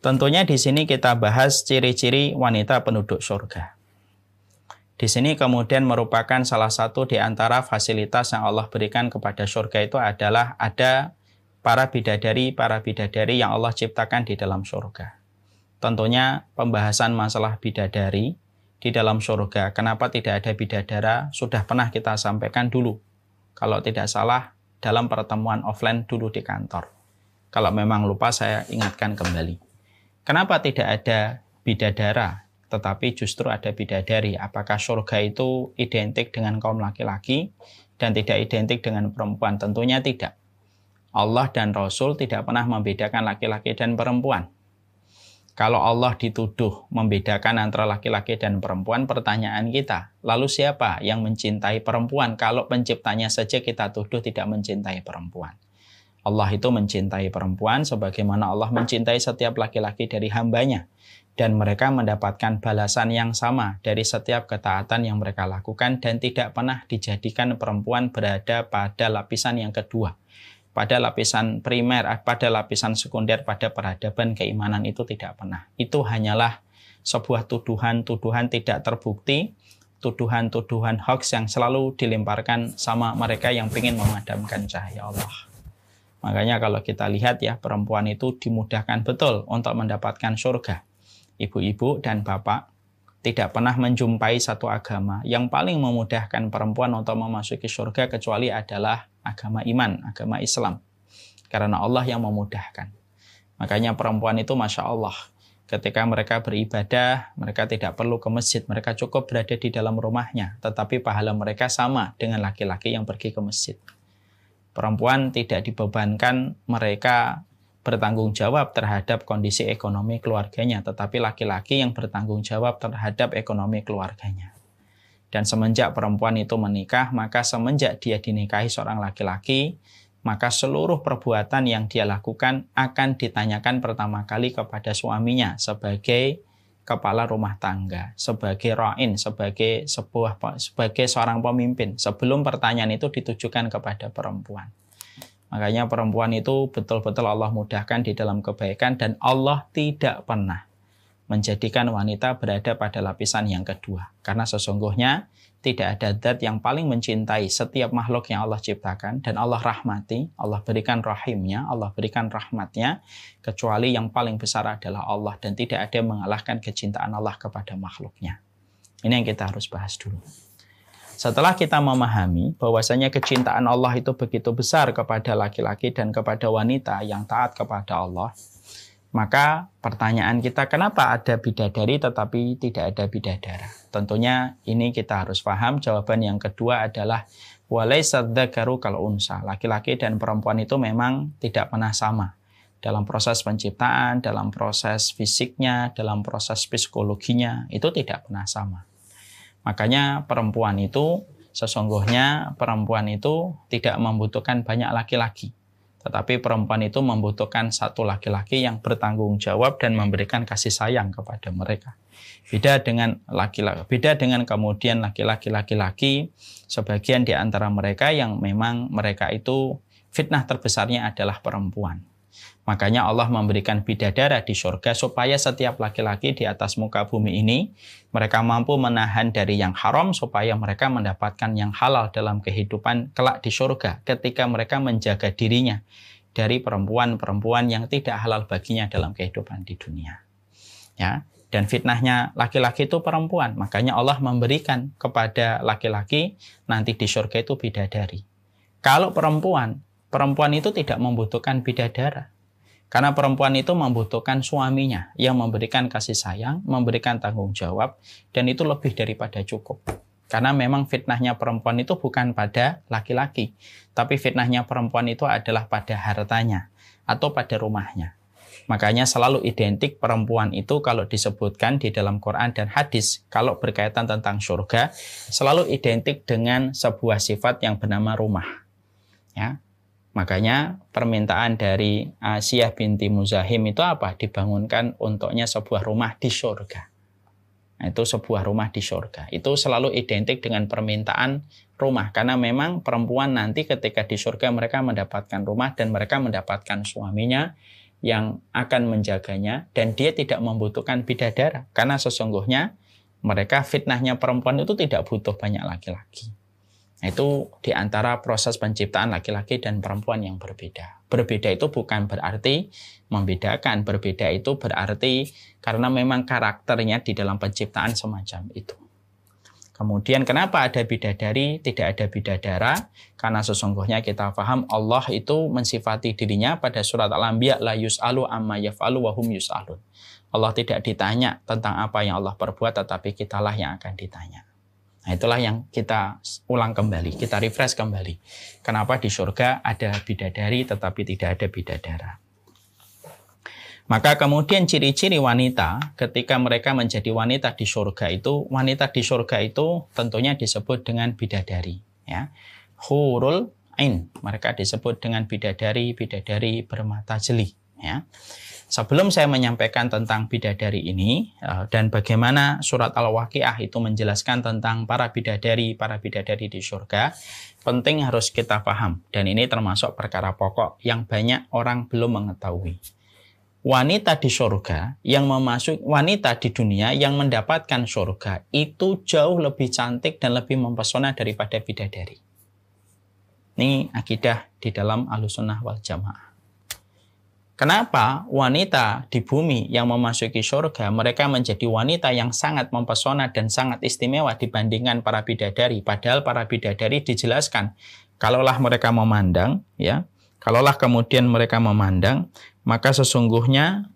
Tentunya di sini kita bahas ciri-ciri wanita penduduk surga. Di sini kemudian merupakan salah satu di antara fasilitas yang Allah berikan kepada surga itu adalah ada para bidadari, para bidadari yang Allah ciptakan di dalam surga. Tentunya pembahasan masalah bidadari di dalam surga. Kenapa tidak ada bidadara? Sudah pernah kita sampaikan dulu. Kalau tidak salah dalam pertemuan offline dulu di kantor. Kalau memang lupa saya ingatkan kembali. Kenapa tidak ada bidadara, tetapi justru ada bidadari? Apakah surga itu identik dengan kaum laki-laki dan tidak identik dengan perempuan? Tentunya tidak. Allah dan Rasul tidak pernah membedakan laki-laki dan perempuan. Kalau Allah dituduh membedakan antara laki-laki dan perempuan, pertanyaan kita, lalu siapa yang mencintai perempuan kalau penciptanya saja kita tuduh tidak mencintai perempuan? Allah itu mencintai perempuan sebagaimana Allah mencintai setiap laki-laki dari hambanya. Dan mereka mendapatkan balasan yang sama dari setiap ketaatan yang mereka lakukan dan tidak pernah dijadikan perempuan berada pada lapisan yang kedua. Pada lapisan primer, eh, pada lapisan sekunder, pada peradaban keimanan itu tidak pernah. Itu hanyalah sebuah tuduhan-tuduhan tidak terbukti, tuduhan-tuduhan hoax yang selalu dilemparkan sama mereka yang ingin memadamkan cahaya Allah. Makanya kalau kita lihat ya perempuan itu dimudahkan betul untuk mendapatkan surga. Ibu-ibu dan bapak tidak pernah menjumpai satu agama yang paling memudahkan perempuan untuk memasuki surga kecuali adalah agama iman, agama Islam. Karena Allah yang memudahkan. Makanya perempuan itu Masya Allah. Ketika mereka beribadah, mereka tidak perlu ke masjid. Mereka cukup berada di dalam rumahnya. Tetapi pahala mereka sama dengan laki-laki yang pergi ke masjid perempuan tidak dibebankan mereka bertanggung jawab terhadap kondisi ekonomi keluarganya, tetapi laki-laki yang bertanggung jawab terhadap ekonomi keluarganya. Dan semenjak perempuan itu menikah, maka semenjak dia dinikahi seorang laki-laki, maka seluruh perbuatan yang dia lakukan akan ditanyakan pertama kali kepada suaminya sebagai kepala rumah tangga, sebagai roin, sebagai sebuah sebagai seorang pemimpin sebelum pertanyaan itu ditujukan kepada perempuan. Makanya perempuan itu betul-betul Allah mudahkan di dalam kebaikan dan Allah tidak pernah menjadikan wanita berada pada lapisan yang kedua. Karena sesungguhnya tidak ada zat yang paling mencintai setiap makhluk yang Allah ciptakan dan Allah rahmati, Allah berikan rahimnya, Allah berikan rahmatnya, kecuali yang paling besar adalah Allah dan tidak ada yang mengalahkan kecintaan Allah kepada makhluknya. Ini yang kita harus bahas dulu. Setelah kita memahami bahwasanya kecintaan Allah itu begitu besar kepada laki-laki dan kepada wanita yang taat kepada Allah, maka pertanyaan kita kenapa ada bidadari tetapi tidak ada bidadara? Tentunya ini kita harus paham. Jawaban yang kedua adalah walaisad dzakaru unsa. Laki-laki dan perempuan itu memang tidak pernah sama dalam proses penciptaan, dalam proses fisiknya, dalam proses psikologinya itu tidak pernah sama. Makanya perempuan itu sesungguhnya perempuan itu tidak membutuhkan banyak laki-laki. Tetapi perempuan itu membutuhkan satu laki-laki yang bertanggung jawab dan memberikan kasih sayang kepada mereka. Beda dengan laki-laki, beda dengan kemudian laki-laki laki-laki sebagian di antara mereka yang memang mereka itu fitnah terbesarnya adalah perempuan. Makanya Allah memberikan bidadara di surga supaya setiap laki-laki di atas muka bumi ini mereka mampu menahan dari yang haram supaya mereka mendapatkan yang halal dalam kehidupan kelak di surga ketika mereka menjaga dirinya dari perempuan-perempuan yang tidak halal baginya dalam kehidupan di dunia. Ya, dan fitnahnya laki-laki itu perempuan. Makanya Allah memberikan kepada laki-laki nanti di surga itu bidadari. Kalau perempuan, perempuan itu tidak membutuhkan bidadara. Karena perempuan itu membutuhkan suaminya yang memberikan kasih sayang, memberikan tanggung jawab, dan itu lebih daripada cukup. Karena memang fitnahnya perempuan itu bukan pada laki-laki, tapi fitnahnya perempuan itu adalah pada hartanya atau pada rumahnya. Makanya selalu identik perempuan itu kalau disebutkan di dalam Quran dan hadis kalau berkaitan tentang surga selalu identik dengan sebuah sifat yang bernama rumah. Ya, Makanya permintaan dari Asiyah binti Muzahim itu apa? Dibangunkan untuknya sebuah rumah di surga. Nah, itu sebuah rumah di surga. Itu selalu identik dengan permintaan rumah. Karena memang perempuan nanti ketika di surga mereka mendapatkan rumah dan mereka mendapatkan suaminya yang akan menjaganya dan dia tidak membutuhkan bidadara karena sesungguhnya mereka fitnahnya perempuan itu tidak butuh banyak laki-laki. Itu di antara proses penciptaan laki-laki dan perempuan yang berbeda. Berbeda itu bukan berarti membedakan, berbeda itu berarti karena memang karakternya di dalam penciptaan semacam itu. Kemudian kenapa ada bidadari, tidak ada bidadara? Karena sesungguhnya kita paham Allah itu mensifati dirinya pada surat Al-Anbiya la yus'alu amma yaf'alu wa hum yus'alun. Allah tidak ditanya tentang apa yang Allah perbuat tetapi kitalah yang akan ditanya. Nah itulah yang kita ulang kembali, kita refresh kembali. Kenapa di surga ada bidadari tetapi tidak ada bidadara. Maka kemudian ciri-ciri wanita ketika mereka menjadi wanita di surga itu, wanita di surga itu tentunya disebut dengan bidadari. Ya. Hurul Ain, mereka disebut dengan bidadari, bidadari bermata jeli. Ya. Sebelum saya menyampaikan tentang bidadari ini eh, dan bagaimana surat Al-Waqiah itu menjelaskan tentang para bidadari, para bidadari di surga, penting harus kita paham dan ini termasuk perkara pokok yang banyak orang belum mengetahui. Wanita di surga yang memasuki wanita di dunia yang mendapatkan surga itu jauh lebih cantik dan lebih mempesona daripada bidadari. Ini akidah di dalam Ahlussunnah wal jamaah. Kenapa wanita di bumi yang memasuki surga, mereka menjadi wanita yang sangat mempesona dan sangat istimewa dibandingkan para bidadari. Padahal para bidadari dijelaskan, kalaulah mereka memandang, ya, kalaulah kemudian mereka memandang, maka sesungguhnya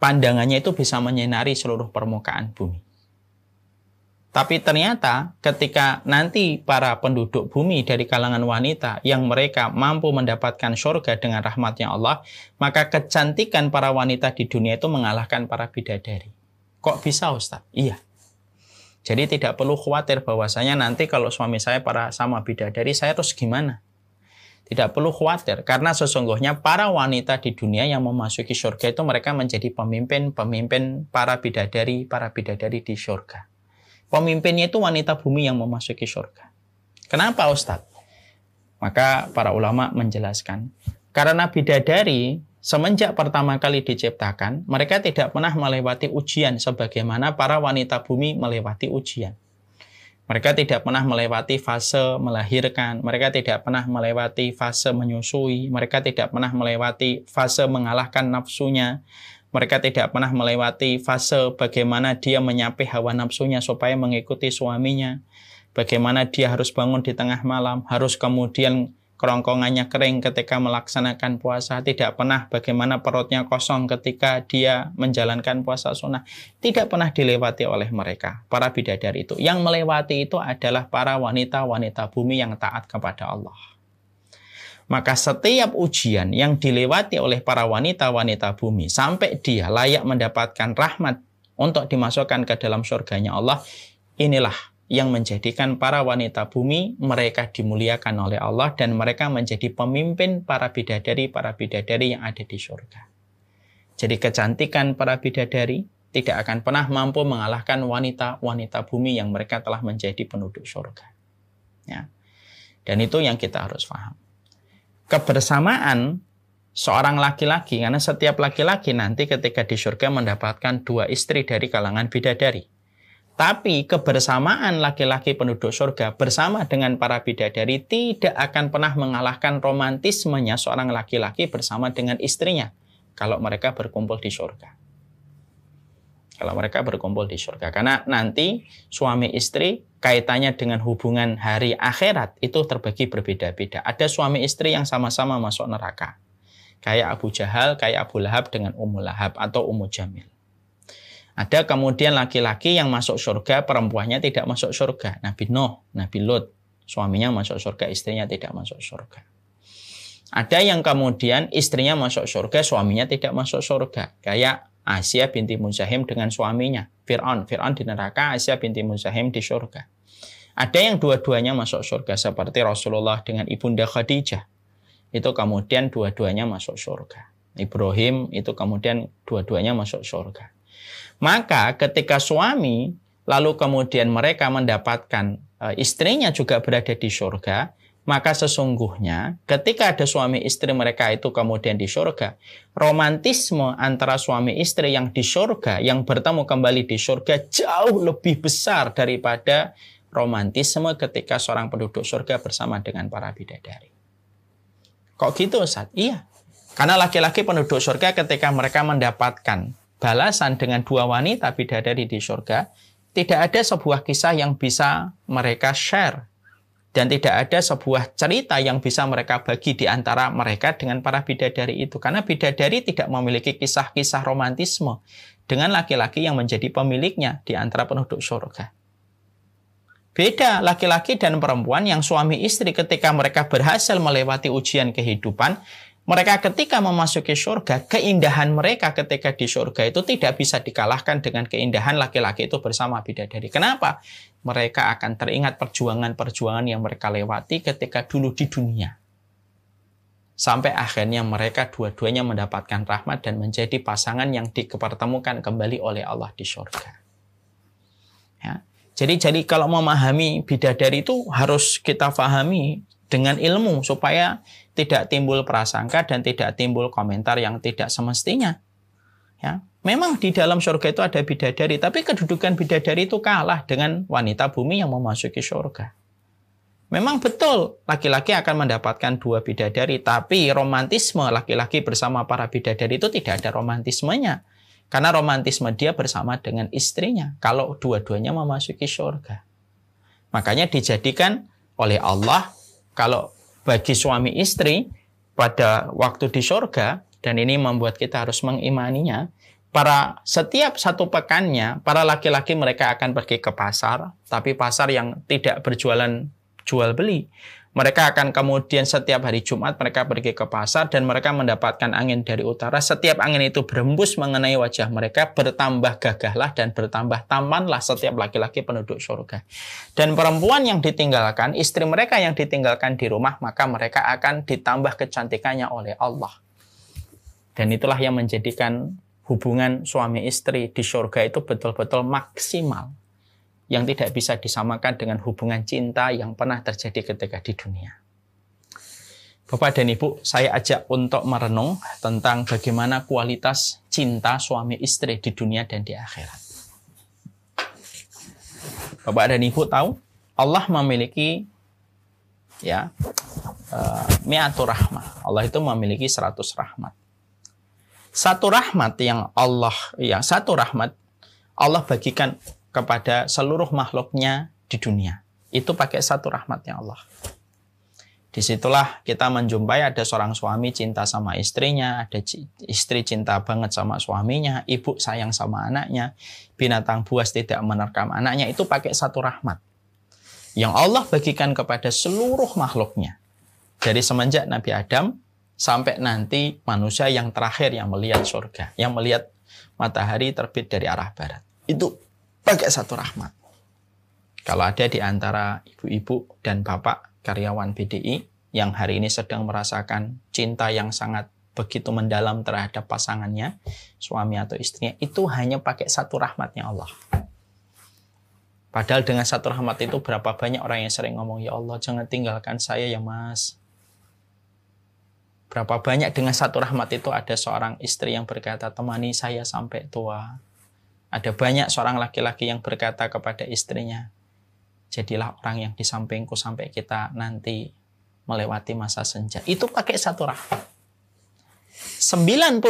pandangannya itu bisa menyinari seluruh permukaan bumi. Tapi ternyata ketika nanti para penduduk bumi dari kalangan wanita yang mereka mampu mendapatkan surga dengan rahmatnya Allah, maka kecantikan para wanita di dunia itu mengalahkan para bidadari. Kok bisa Ustaz? Iya. Jadi tidak perlu khawatir bahwasanya nanti kalau suami saya para sama bidadari, saya terus gimana? Tidak perlu khawatir karena sesungguhnya para wanita di dunia yang memasuki surga itu mereka menjadi pemimpin-pemimpin para bidadari, para bidadari di surga. Pemimpinnya itu wanita bumi yang memasuki surga. Kenapa Ustadz? Maka para ulama menjelaskan. Karena bidadari semenjak pertama kali diciptakan, mereka tidak pernah melewati ujian sebagaimana para wanita bumi melewati ujian. Mereka tidak pernah melewati fase melahirkan, mereka tidak pernah melewati fase menyusui, mereka tidak pernah melewati fase mengalahkan nafsunya, mereka tidak pernah melewati fase bagaimana dia menyapai hawa nafsunya supaya mengikuti suaminya, bagaimana dia harus bangun di tengah malam, harus kemudian kerongkongannya kering ketika melaksanakan puasa, tidak pernah bagaimana perutnya kosong ketika dia menjalankan puasa sunnah, tidak pernah dilewati oleh mereka, para bidadari itu. Yang melewati itu adalah para wanita-wanita bumi yang taat kepada Allah. Maka setiap ujian yang dilewati oleh para wanita-wanita bumi sampai dia layak mendapatkan rahmat untuk dimasukkan ke dalam surganya Allah, inilah yang menjadikan para wanita bumi mereka dimuliakan oleh Allah dan mereka menjadi pemimpin para bidadari para bidadari yang ada di surga. Jadi kecantikan para bidadari tidak akan pernah mampu mengalahkan wanita-wanita bumi yang mereka telah menjadi penduduk surga. Ya. Dan itu yang kita harus paham kebersamaan seorang laki-laki karena setiap laki-laki nanti ketika di surga mendapatkan dua istri dari kalangan bidadari. Tapi kebersamaan laki-laki penduduk surga bersama dengan para bidadari tidak akan pernah mengalahkan romantismenya seorang laki-laki bersama dengan istrinya kalau mereka berkumpul di surga kalau mereka berkumpul di surga. Karena nanti suami istri kaitannya dengan hubungan hari akhirat itu terbagi berbeda-beda. Ada suami istri yang sama-sama masuk neraka. Kayak Abu Jahal, kayak Abu Lahab dengan Ummu Lahab atau Ummu Jamil. Ada kemudian laki-laki yang masuk surga, perempuannya tidak masuk surga. Nabi Nuh, Nabi Lut, suaminya masuk surga, istrinya tidak masuk surga. Ada yang kemudian istrinya masuk surga, suaminya tidak masuk surga. Kayak Asia binti Muzahim dengan suaminya, Fir'aun. Fir'aun di neraka, Asia binti Muzahim di surga. Ada yang dua-duanya masuk surga seperti Rasulullah dengan Ibunda Khadijah. Itu kemudian dua-duanya masuk surga. Ibrahim itu kemudian dua-duanya masuk surga. Maka ketika suami lalu kemudian mereka mendapatkan e, istrinya juga berada di surga, maka sesungguhnya ketika ada suami istri mereka itu kemudian di surga, romantisme antara suami istri yang di surga, yang bertemu kembali di surga jauh lebih besar daripada romantisme ketika seorang penduduk surga bersama dengan para bidadari. Kok gitu Ustaz? Iya. Karena laki-laki penduduk surga ketika mereka mendapatkan balasan dengan dua wanita bidadari di surga, tidak ada sebuah kisah yang bisa mereka share dan tidak ada sebuah cerita yang bisa mereka bagi di antara mereka dengan para bidadari itu karena bidadari tidak memiliki kisah-kisah romantisme dengan laki-laki yang menjadi pemiliknya di antara penduduk surga. Beda laki-laki dan perempuan yang suami istri ketika mereka berhasil melewati ujian kehidupan, mereka ketika memasuki surga, keindahan mereka ketika di surga itu tidak bisa dikalahkan dengan keindahan laki-laki itu bersama bidadari. Kenapa? mereka akan teringat perjuangan-perjuangan yang mereka lewati ketika dulu di dunia. Sampai akhirnya mereka dua-duanya mendapatkan rahmat dan menjadi pasangan yang dipertemukan kembali oleh Allah di surga. Ya. Jadi jadi kalau memahami bidadari itu harus kita fahami dengan ilmu supaya tidak timbul prasangka dan tidak timbul komentar yang tidak semestinya. Ya, memang di dalam surga itu ada bidadari, tapi kedudukan bidadari itu kalah dengan wanita bumi yang memasuki surga. Memang betul laki-laki akan mendapatkan dua bidadari, tapi romantisme laki-laki bersama para bidadari itu tidak ada romantismenya. Karena romantisme dia bersama dengan istrinya kalau dua-duanya memasuki surga. Makanya dijadikan oleh Allah kalau bagi suami istri pada waktu di surga dan ini membuat kita harus mengimaninya. Para setiap satu pekannya, para laki-laki mereka akan pergi ke pasar, tapi pasar yang tidak berjualan jual beli. Mereka akan kemudian setiap hari Jumat mereka pergi ke pasar dan mereka mendapatkan angin dari utara. Setiap angin itu berembus mengenai wajah mereka, bertambah gagahlah dan bertambah tamanlah setiap laki-laki penduduk surga. Dan perempuan yang ditinggalkan, istri mereka yang ditinggalkan di rumah, maka mereka akan ditambah kecantikannya oleh Allah. Dan itulah yang menjadikan hubungan suami istri di surga itu betul-betul maksimal yang tidak bisa disamakan dengan hubungan cinta yang pernah terjadi ketika di dunia. Bapak dan Ibu, saya ajak untuk merenung tentang bagaimana kualitas cinta suami istri di dunia dan di akhirat. Bapak dan Ibu tahu, Allah memiliki ya uh, miatur rahmat. Allah itu memiliki 100 rahmat satu rahmat yang Allah ya satu rahmat Allah bagikan kepada seluruh makhluknya di dunia. Itu pakai satu rahmatnya Allah. Disitulah kita menjumpai ada seorang suami cinta sama istrinya, ada istri cinta banget sama suaminya, ibu sayang sama anaknya, binatang buas tidak menerkam anaknya, itu pakai satu rahmat. Yang Allah bagikan kepada seluruh makhluknya. Dari semenjak Nabi Adam sampai nanti manusia yang terakhir yang melihat surga, yang melihat matahari terbit dari arah barat. Itu pakai satu rahmat. Kalau ada di antara ibu-ibu dan bapak karyawan BDI yang hari ini sedang merasakan cinta yang sangat begitu mendalam terhadap pasangannya, suami atau istrinya, itu hanya pakai satu rahmatnya Allah. Padahal dengan satu rahmat itu berapa banyak orang yang sering ngomong, ya Allah jangan tinggalkan saya ya mas. Berapa banyak dengan satu rahmat itu ada seorang istri yang berkata, temani saya sampai tua. Ada banyak seorang laki-laki yang berkata kepada istrinya, jadilah orang yang di sampingku sampai kita nanti melewati masa senja. Itu pakai satu rahmat. 99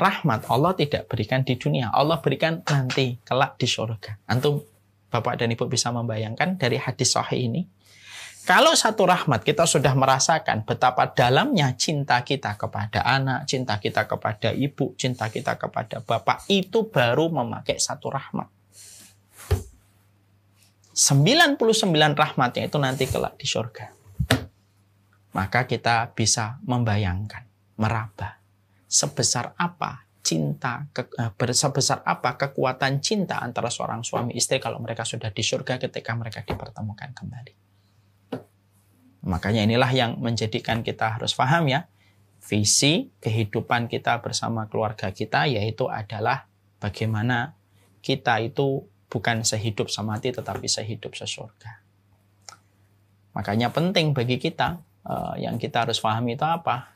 rahmat Allah tidak berikan di dunia. Allah berikan nanti kelak di surga. Antum Bapak dan Ibu bisa membayangkan dari hadis sahih ini kalau satu rahmat kita sudah merasakan betapa dalamnya cinta kita kepada anak, cinta kita kepada ibu, cinta kita kepada bapak, itu baru memakai satu rahmat. 99 rahmatnya itu nanti kelak di surga. Maka kita bisa membayangkan, meraba sebesar apa cinta eh, sebesar apa kekuatan cinta antara seorang suami istri kalau mereka sudah di surga ketika mereka dipertemukan kembali. Makanya inilah yang menjadikan kita harus paham ya. Visi kehidupan kita bersama keluarga kita yaitu adalah bagaimana kita itu bukan sehidup semati tetapi sehidup sesurga. Makanya penting bagi kita eh, yang kita harus pahami itu apa?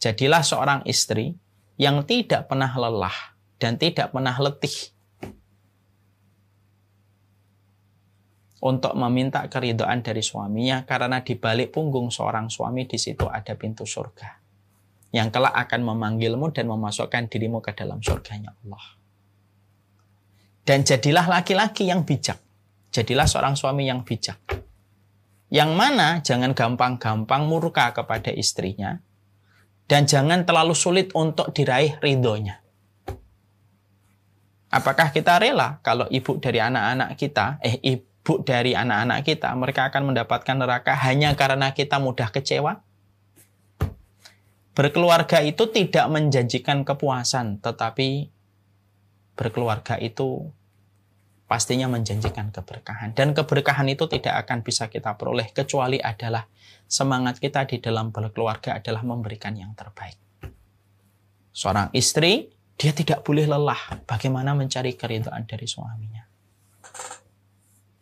Jadilah seorang istri yang tidak pernah lelah dan tidak pernah letih untuk meminta keridoan dari suaminya karena di balik punggung seorang suami di situ ada pintu surga yang kelak akan memanggilmu dan memasukkan dirimu ke dalam surganya Allah. Dan jadilah laki-laki yang bijak. Jadilah seorang suami yang bijak. Yang mana jangan gampang-gampang murka kepada istrinya dan jangan terlalu sulit untuk diraih ridhonya. Apakah kita rela kalau ibu dari anak-anak kita, eh ibu bu dari anak-anak kita, mereka akan mendapatkan neraka hanya karena kita mudah kecewa? Berkeluarga itu tidak menjanjikan kepuasan, tetapi berkeluarga itu pastinya menjanjikan keberkahan. Dan keberkahan itu tidak akan bisa kita peroleh kecuali adalah semangat kita di dalam berkeluarga adalah memberikan yang terbaik. Seorang istri, dia tidak boleh lelah bagaimana mencari keridhaan dari suaminya.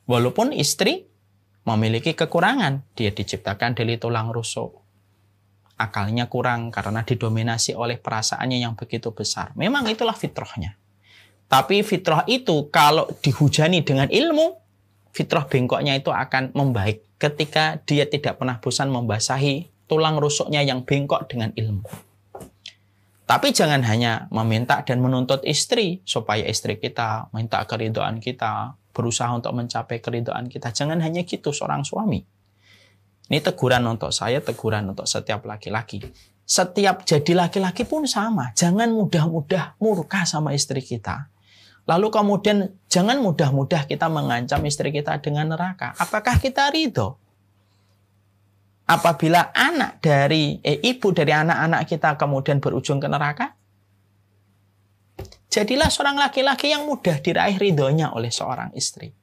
Walaupun istri memiliki kekurangan, dia diciptakan dari tulang rusuk. Akalnya kurang karena didominasi oleh perasaannya yang begitu besar. Memang itulah fitrahnya. Tapi fitrah itu kalau dihujani dengan ilmu, fitrah bengkoknya itu akan membaik ketika dia tidak pernah bosan membasahi tulang rusuknya yang bengkok dengan ilmu. Tapi jangan hanya meminta dan menuntut istri supaya istri kita minta keridoan kita, berusaha untuk mencapai keridoan kita. Jangan hanya gitu seorang suami. Ini teguran untuk saya, teguran untuk setiap laki-laki. Setiap jadi laki-laki pun sama. Jangan mudah-mudah murka sama istri kita. Lalu kemudian jangan mudah-mudah kita mengancam istri kita dengan neraka. Apakah kita ridho? Apabila anak dari eh, ibu dari anak-anak kita kemudian berujung ke neraka, Jadilah seorang laki-laki yang mudah diraih ridhonya oleh seorang istri.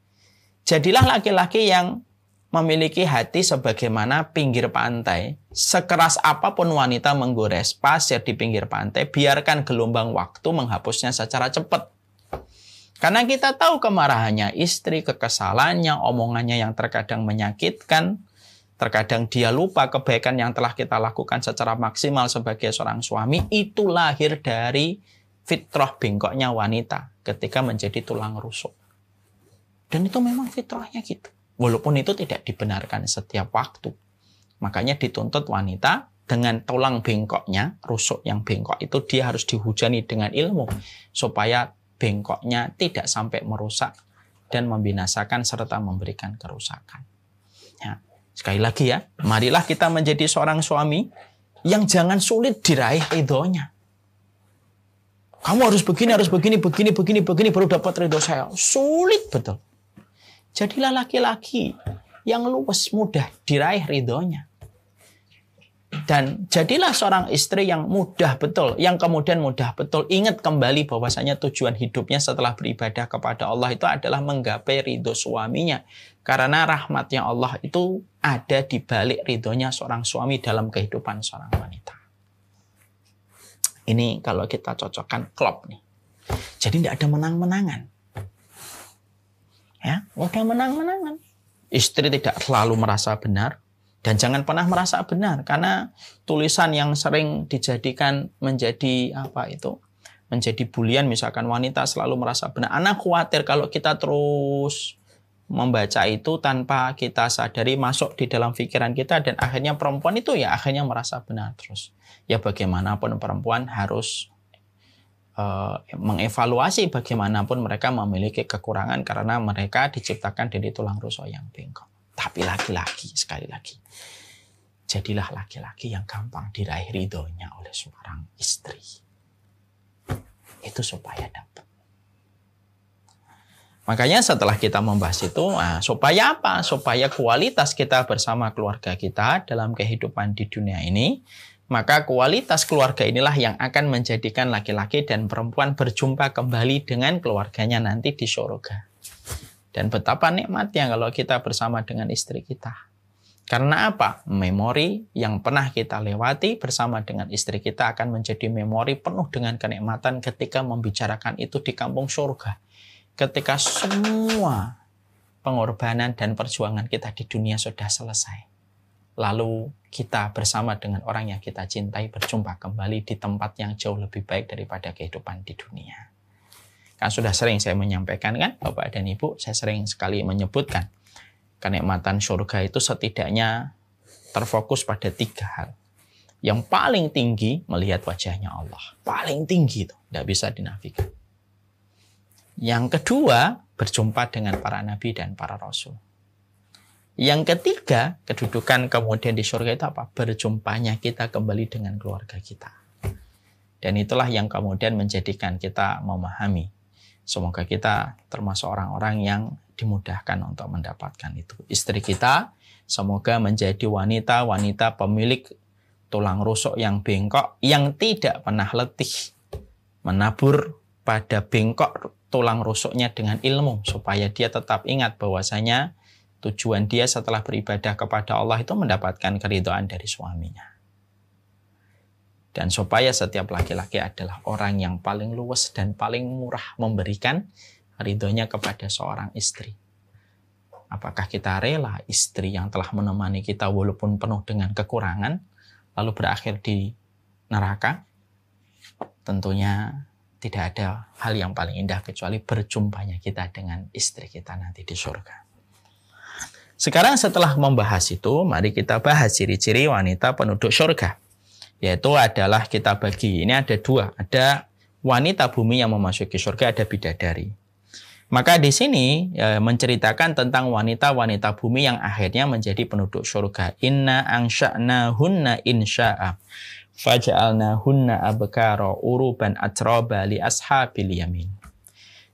Jadilah laki-laki yang memiliki hati sebagaimana pinggir pantai. Sekeras apapun wanita menggores pasir di pinggir pantai, biarkan gelombang waktu menghapusnya secara cepat. Karena kita tahu kemarahannya istri, kekesalannya, omongannya yang terkadang menyakitkan, terkadang dia lupa kebaikan yang telah kita lakukan secara maksimal sebagai seorang suami, itu lahir dari fitrah bengkoknya wanita ketika menjadi tulang rusuk. Dan itu memang fitrahnya gitu. Walaupun itu tidak dibenarkan setiap waktu. Makanya dituntut wanita dengan tulang bengkoknya, rusuk yang bengkok itu dia harus dihujani dengan ilmu supaya bengkoknya tidak sampai merusak dan membinasakan serta memberikan kerusakan. Ya. Sekali lagi ya, marilah kita menjadi seorang suami yang jangan sulit diraih ridhonya. Kamu harus begini, harus begini, begini, begini, begini baru dapat ridho saya. Sulit betul. Jadilah laki-laki yang luwes mudah diraih ridhonya. Dan jadilah seorang istri yang mudah betul, yang kemudian mudah betul ingat kembali bahwasanya tujuan hidupnya setelah beribadah kepada Allah itu adalah menggapai ridho suaminya. Karena rahmatnya Allah itu ada di balik ridhonya seorang suami dalam kehidupan seorang wanita. Ini kalau kita cocokkan klop nih. Jadi tidak ada menang-menangan. Ya, ada menang-menangan. Istri tidak selalu merasa benar dan jangan pernah merasa benar karena tulisan yang sering dijadikan menjadi apa itu menjadi bulian misalkan wanita selalu merasa benar. Anak khawatir kalau kita terus membaca itu tanpa kita sadari masuk di dalam pikiran kita dan akhirnya perempuan itu ya akhirnya merasa benar terus ya bagaimanapun perempuan harus uh, mengevaluasi bagaimanapun mereka memiliki kekurangan karena mereka diciptakan dari tulang rusuk yang bengkok. Tapi laki-laki sekali lagi, jadilah laki-laki yang gampang diraih ridhonya oleh seorang istri. Itu supaya dapat. Makanya setelah kita membahas itu, ah, supaya apa? Supaya kualitas kita bersama keluarga kita dalam kehidupan di dunia ini maka kualitas keluarga inilah yang akan menjadikan laki-laki dan perempuan berjumpa kembali dengan keluarganya nanti di syurga. Dan betapa nikmatnya kalau kita bersama dengan istri kita. Karena apa? Memori yang pernah kita lewati bersama dengan istri kita akan menjadi memori penuh dengan kenikmatan ketika membicarakan itu di kampung surga. Ketika semua pengorbanan dan perjuangan kita di dunia sudah selesai lalu kita bersama dengan orang yang kita cintai berjumpa kembali di tempat yang jauh lebih baik daripada kehidupan di dunia. Kan sudah sering saya menyampaikan kan Bapak dan Ibu, saya sering sekali menyebutkan kenikmatan surga itu setidaknya terfokus pada tiga hal. Yang paling tinggi melihat wajahnya Allah. Paling tinggi itu, tidak bisa dinafikan. Yang kedua, berjumpa dengan para nabi dan para rasul. Yang ketiga, kedudukan kemudian di surga itu apa? Berjumpanya kita kembali dengan keluarga kita. Dan itulah yang kemudian menjadikan kita memahami. Semoga kita termasuk orang-orang yang dimudahkan untuk mendapatkan itu. Istri kita semoga menjadi wanita-wanita pemilik tulang rusuk yang bengkok yang tidak pernah letih menabur pada bengkok tulang rusuknya dengan ilmu supaya dia tetap ingat bahwasanya Tujuan dia setelah beribadah kepada Allah itu mendapatkan keridhaan dari suaminya. Dan supaya setiap laki-laki adalah orang yang paling luwes dan paling murah memberikan ridhonya kepada seorang istri. Apakah kita rela istri yang telah menemani kita walaupun penuh dengan kekurangan, lalu berakhir di neraka? Tentunya tidak ada hal yang paling indah kecuali berjumpanya kita dengan istri kita nanti di surga. Sekarang setelah membahas itu, mari kita bahas ciri-ciri wanita penduduk surga. Yaitu adalah kita bagi, ini ada dua. Ada wanita bumi yang memasuki surga, ada bidadari. Maka di sini e, menceritakan tentang wanita-wanita bumi yang akhirnya menjadi penduduk surga. Inna angsha'na hunna insya'a. Faja'alna hunna abkara uruban atroba li ashabil yamin.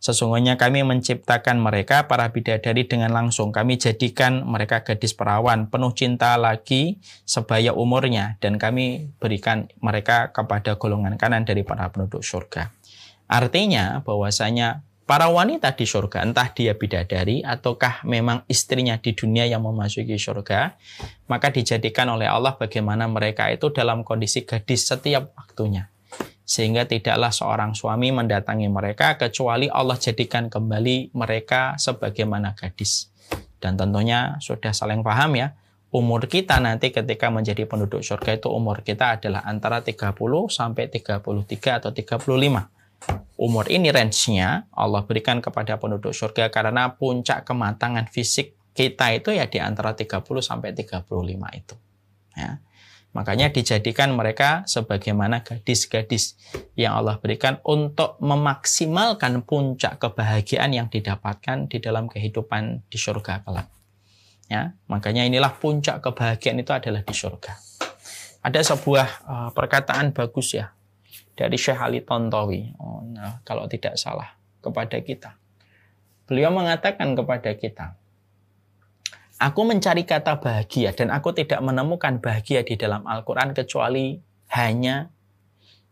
Sesungguhnya kami menciptakan mereka para bidadari dengan langsung. Kami jadikan mereka gadis perawan, penuh cinta lagi sebaya umurnya. Dan kami berikan mereka kepada golongan kanan dari para penduduk surga. Artinya bahwasanya para wanita di surga, entah dia bidadari ataukah memang istrinya di dunia yang memasuki surga, maka dijadikan oleh Allah bagaimana mereka itu dalam kondisi gadis setiap waktunya sehingga tidaklah seorang suami mendatangi mereka kecuali Allah jadikan kembali mereka sebagaimana gadis. Dan tentunya sudah saling paham ya, umur kita nanti ketika menjadi penduduk surga itu umur kita adalah antara 30 sampai 33 atau 35. Umur ini range-nya Allah berikan kepada penduduk surga karena puncak kematangan fisik kita itu ya di antara 30 sampai 35 itu. Ya. Makanya dijadikan mereka sebagaimana gadis-gadis yang Allah berikan untuk memaksimalkan puncak kebahagiaan yang didapatkan di dalam kehidupan di surga kelak. Ya, makanya inilah puncak kebahagiaan itu adalah di surga. Ada sebuah eh, perkataan bagus ya dari Syekh Ali Tontowi. Oh, nah, kalau tidak salah kepada kita. Beliau mengatakan kepada kita, Aku mencari kata bahagia dan aku tidak menemukan bahagia di dalam Al-Quran kecuali hanya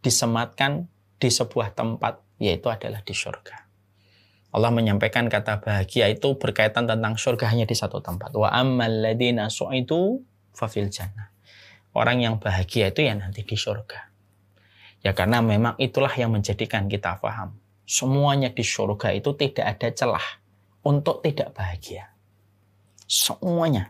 disematkan di sebuah tempat yaitu adalah di surga. Allah menyampaikan kata bahagia itu berkaitan tentang surga hanya di satu tempat. Wa ammal ladina fafil jannah. Orang yang bahagia itu yang nanti di surga. Ya karena memang itulah yang menjadikan kita paham. Semuanya di surga itu tidak ada celah untuk tidak bahagia. Semuanya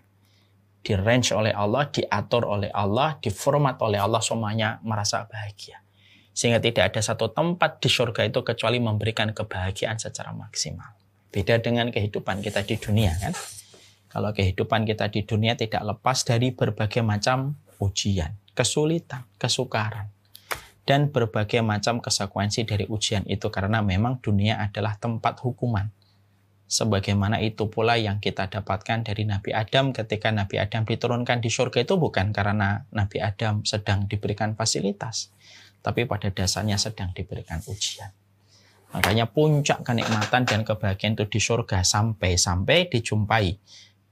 di range oleh Allah, diatur oleh Allah, diformat oleh Allah, semuanya merasa bahagia. Sehingga tidak ada satu tempat di surga itu kecuali memberikan kebahagiaan secara maksimal. Beda dengan kehidupan kita di dunia kan. Kalau kehidupan kita di dunia tidak lepas dari berbagai macam ujian, kesulitan, kesukaran, dan berbagai macam konsekuensi dari ujian itu karena memang dunia adalah tempat hukuman sebagaimana itu pula yang kita dapatkan dari Nabi Adam ketika Nabi Adam diturunkan di surga itu bukan karena Nabi Adam sedang diberikan fasilitas tapi pada dasarnya sedang diberikan ujian makanya puncak kenikmatan dan kebahagiaan itu di surga sampai-sampai dijumpai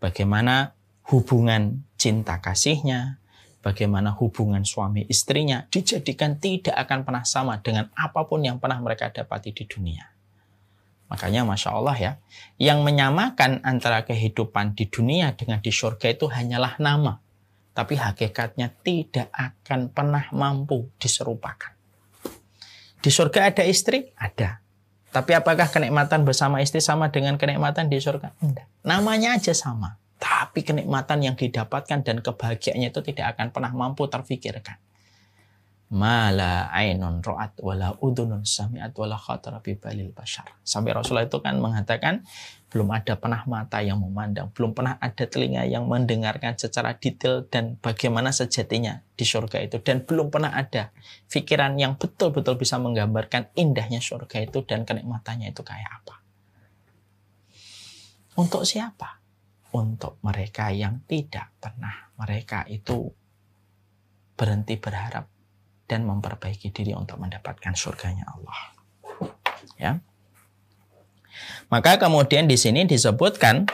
bagaimana hubungan cinta kasihnya bagaimana hubungan suami istrinya dijadikan tidak akan pernah sama dengan apapun yang pernah mereka dapati di dunia Makanya Masya Allah ya, yang menyamakan antara kehidupan di dunia dengan di surga itu hanyalah nama. Tapi hakikatnya tidak akan pernah mampu diserupakan. Di surga ada istri? Ada. Tapi apakah kenikmatan bersama istri sama dengan kenikmatan di surga? tidak Namanya aja sama. Tapi kenikmatan yang didapatkan dan kebahagiaannya itu tidak akan pernah mampu terfikirkan mala ainun ra'at wala udunun sami'at wala khatara bi balil bashar. Sampai Rasulullah itu kan mengatakan belum ada pernah mata yang memandang, belum pernah ada telinga yang mendengarkan secara detail dan bagaimana sejatinya di surga itu dan belum pernah ada pikiran yang betul-betul bisa menggambarkan indahnya surga itu dan kenikmatannya itu kayak apa. Untuk siapa? Untuk mereka yang tidak pernah mereka itu berhenti berharap dan memperbaiki diri untuk mendapatkan surganya Allah. Ya. Maka kemudian di sini disebutkan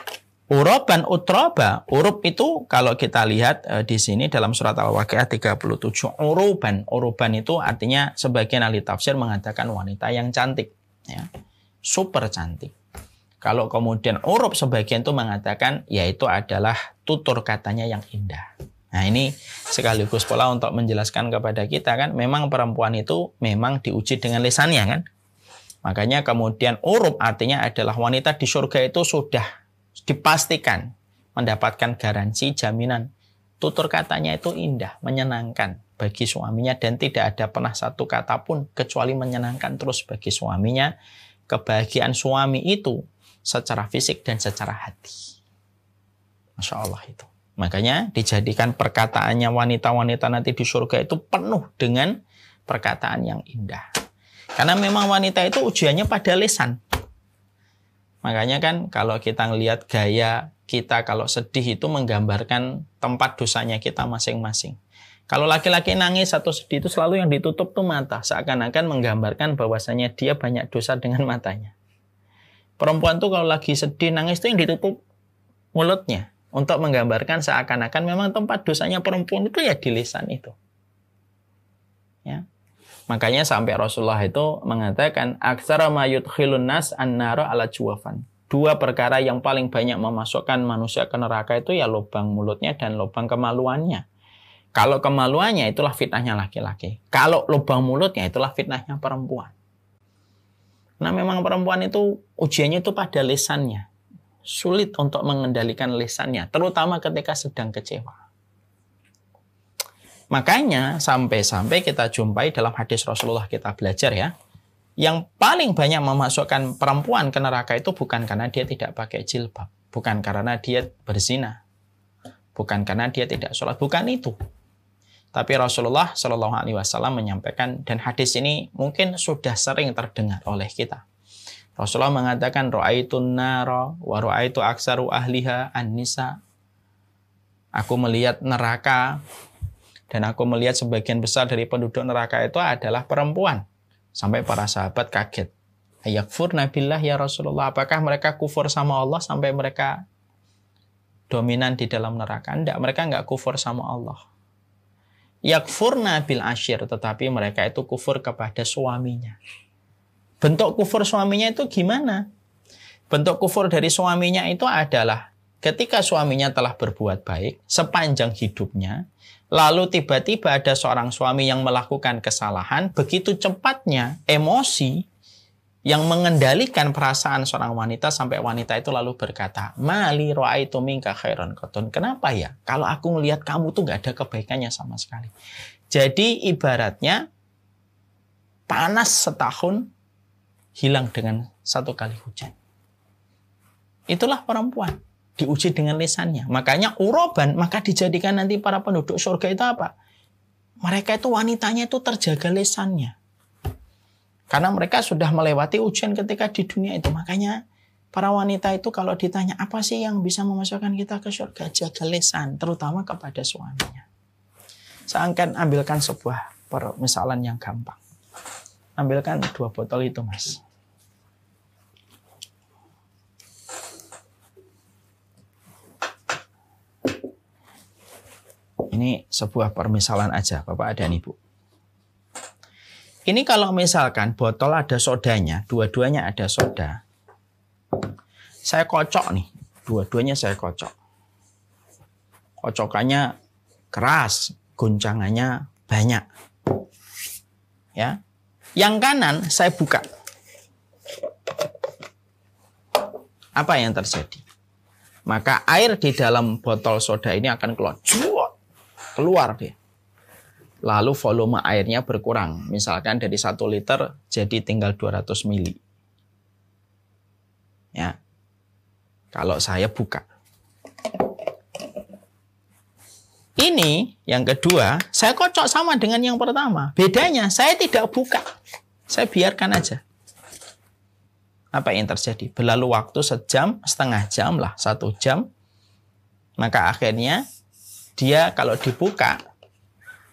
uroban utroba. Urub itu kalau kita lihat e, di sini dalam surat Al-Waqiah 37 uruban. Uruban itu artinya sebagian ahli tafsir mengatakan wanita yang cantik, ya. Super cantik. Kalau kemudian urup sebagian itu mengatakan yaitu adalah tutur katanya yang indah Nah ini sekaligus pola untuk menjelaskan kepada kita kan memang perempuan itu memang diuji dengan lisannya kan. Makanya kemudian urup artinya adalah wanita di surga itu sudah dipastikan mendapatkan garansi jaminan. Tutur katanya itu indah, menyenangkan bagi suaminya dan tidak ada pernah satu kata pun kecuali menyenangkan terus bagi suaminya. Kebahagiaan suami itu secara fisik dan secara hati. Masya Allah itu. Makanya dijadikan perkataannya wanita-wanita nanti di surga itu penuh dengan perkataan yang indah. Karena memang wanita itu ujiannya pada lesan Makanya kan kalau kita lihat gaya kita kalau sedih itu menggambarkan tempat dosanya kita masing-masing. Kalau laki-laki nangis atau sedih itu selalu yang ditutup tuh mata, seakan-akan menggambarkan bahwasanya dia banyak dosa dengan matanya. Perempuan tuh kalau lagi sedih nangis itu yang ditutup mulutnya untuk menggambarkan seakan-akan memang tempat dosanya perempuan itu ya di lisan itu. Ya. Makanya sampai Rasulullah itu mengatakan aksara mayut khilunas an ala juwafan. Dua perkara yang paling banyak memasukkan manusia ke neraka itu ya lubang mulutnya dan lubang kemaluannya. Kalau kemaluannya itulah fitnahnya laki-laki. Kalau lubang mulutnya itulah fitnahnya perempuan. Nah memang perempuan itu ujiannya itu pada lisannya sulit untuk mengendalikan lisannya, terutama ketika sedang kecewa. Makanya sampai-sampai kita jumpai dalam hadis Rasulullah kita belajar ya, yang paling banyak memasukkan perempuan ke neraka itu bukan karena dia tidak pakai jilbab, bukan karena dia berzina, bukan karena dia tidak sholat, bukan itu. Tapi Rasulullah Shallallahu Alaihi Wasallam menyampaikan dan hadis ini mungkin sudah sering terdengar oleh kita Rasulullah mengatakan ra'aitun nara wa ra'aitu aksaru ahliha an-nisa. Aku melihat neraka dan aku melihat sebagian besar dari penduduk neraka itu adalah perempuan. Sampai para sahabat kaget. Ayakfur nabilah ya Rasulullah. Apakah mereka kufur sama Allah sampai mereka dominan di dalam neraka? Tidak. mereka nggak kufur sama Allah. Yakfur nabil ashir, tetapi mereka itu kufur kepada suaminya Bentuk kufur suaminya itu gimana? Bentuk kufur dari suaminya itu adalah ketika suaminya telah berbuat baik sepanjang hidupnya, lalu tiba-tiba ada seorang suami yang melakukan kesalahan, begitu cepatnya emosi yang mengendalikan perasaan seorang wanita sampai wanita itu lalu berkata, Mali ro'aitu mingka khairan kotun. Kenapa ya? Kalau aku ngelihat kamu tuh nggak ada kebaikannya sama sekali. Jadi ibaratnya panas setahun, hilang dengan satu kali hujan. Itulah perempuan diuji dengan lesannya. Makanya uroban maka dijadikan nanti para penduduk surga itu apa? Mereka itu wanitanya itu terjaga lesannya. Karena mereka sudah melewati ujian ketika di dunia itu. Makanya para wanita itu kalau ditanya apa sih yang bisa memasukkan kita ke surga? Jaga lesan, terutama kepada suaminya. Saya akan ambilkan sebuah permisalan yang gampang ambilkan dua botol itu mas ini sebuah permisalan aja Bapak dan Ibu ini kalau misalkan botol ada sodanya dua-duanya ada soda saya kocok nih dua-duanya saya kocok kocokannya keras goncangannya banyak ya yang kanan saya buka. Apa yang terjadi? Maka air di dalam botol soda ini akan keluar. Juot, keluar dia. Lalu volume airnya berkurang. Misalkan dari 1 liter jadi tinggal 200 mili. Ya. Kalau saya buka. Ini yang kedua, saya kocok sama dengan yang pertama. Bedanya saya tidak buka. Saya biarkan aja. Apa yang terjadi? Berlalu waktu sejam, setengah jam lah, satu jam. Maka akhirnya dia kalau dibuka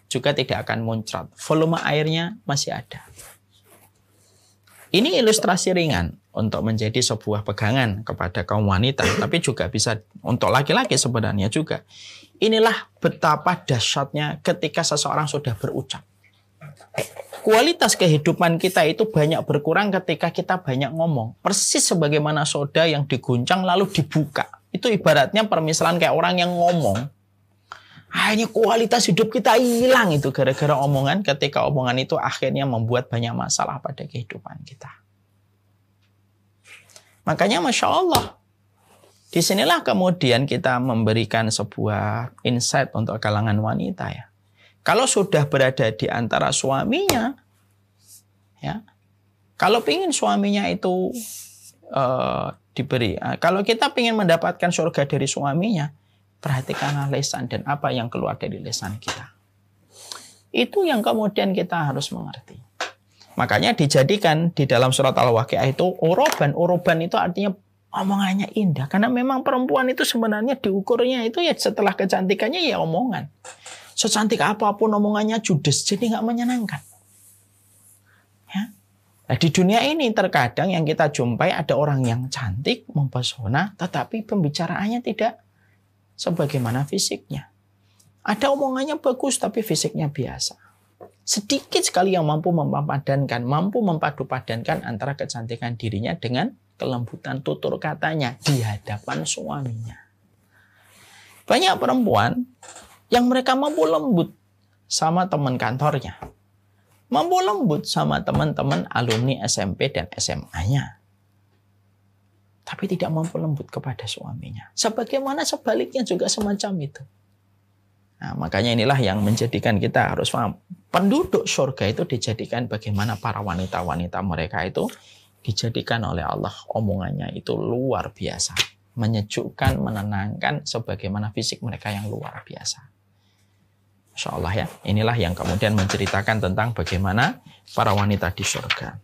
juga tidak akan muncrat. Volume airnya masih ada. Ini ilustrasi ringan untuk menjadi sebuah pegangan kepada kaum wanita, tapi juga bisa untuk laki-laki sebenarnya juga. Inilah betapa dahsyatnya ketika seseorang sudah berucap. Kualitas kehidupan kita itu banyak berkurang ketika kita banyak ngomong. Persis sebagaimana soda yang diguncang lalu dibuka. Itu ibaratnya permisalan kayak orang yang ngomong. Hanya ah, kualitas hidup kita hilang itu gara-gara omongan ketika omongan itu akhirnya membuat banyak masalah pada kehidupan kita. Makanya Masya Allah, disinilah kemudian kita memberikan sebuah insight untuk kalangan wanita ya. Kalau sudah berada di antara suaminya, ya, kalau ingin suaminya itu uh, diberi, uh, kalau kita ingin mendapatkan surga dari suaminya, perhatikanlah lesan dan apa yang keluar dari lesan kita. Itu yang kemudian kita harus mengerti. Makanya dijadikan di dalam surat Al-Waqiah itu uroban. Uroban itu artinya omongannya indah. Karena memang perempuan itu sebenarnya diukurnya itu ya setelah kecantikannya ya omongan. Secantik apapun omongannya judes, jadi nggak menyenangkan. Ya. Nah, di dunia ini terkadang yang kita jumpai ada orang yang cantik, mempesona, tetapi pembicaraannya tidak sebagaimana fisiknya. Ada omongannya bagus, tapi fisiknya biasa sedikit sekali yang mampu memadankan, mampu mempadu antara kecantikan dirinya dengan kelembutan tutur katanya di hadapan suaminya. Banyak perempuan yang mereka mampu lembut sama teman kantornya. Mampu lembut sama teman-teman alumni SMP dan SMA-nya. Tapi tidak mampu lembut kepada suaminya. Sebagaimana sebaliknya juga semacam itu. Nah, makanya inilah yang menjadikan kita harus paham. Penduduk surga itu dijadikan bagaimana para wanita-wanita mereka itu dijadikan oleh Allah. Omongannya itu luar biasa. Menyejukkan, menenangkan sebagaimana fisik mereka yang luar biasa. Masya Allah ya. Inilah yang kemudian menceritakan tentang bagaimana para wanita di surga.